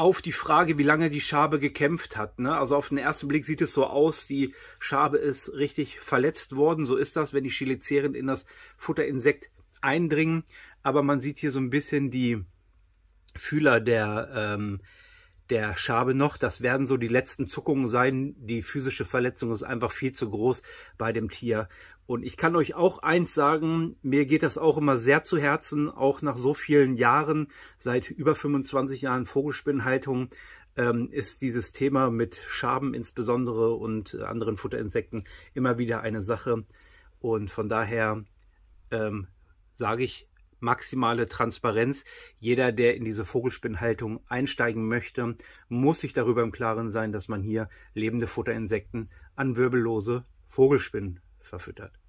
auf die Frage, wie lange die Schabe gekämpft hat. Ne? Also auf den ersten Blick sieht es so aus, die Schabe ist richtig verletzt worden. So ist das, wenn die Chilizeren in das Futterinsekt eindringen. Aber man sieht hier so ein bisschen die Fühler der ähm, der Schabe noch. Das werden so die letzten Zuckungen sein. Die physische Verletzung ist einfach viel zu groß bei dem Tier. Und ich kann euch auch eins sagen, mir geht das auch immer sehr zu Herzen, auch nach so vielen Jahren, seit über 25 Jahren Vogelspinnenhaltung, ähm, ist dieses Thema mit Schaben insbesondere und anderen Futterinsekten immer wieder eine Sache. Und von daher ähm, sage ich maximale Transparenz. Jeder, der in diese Vogelspinnhaltung einsteigen möchte, muss sich darüber im Klaren sein, dass man hier lebende Futterinsekten an wirbellose Vogelspinnen verfüttert.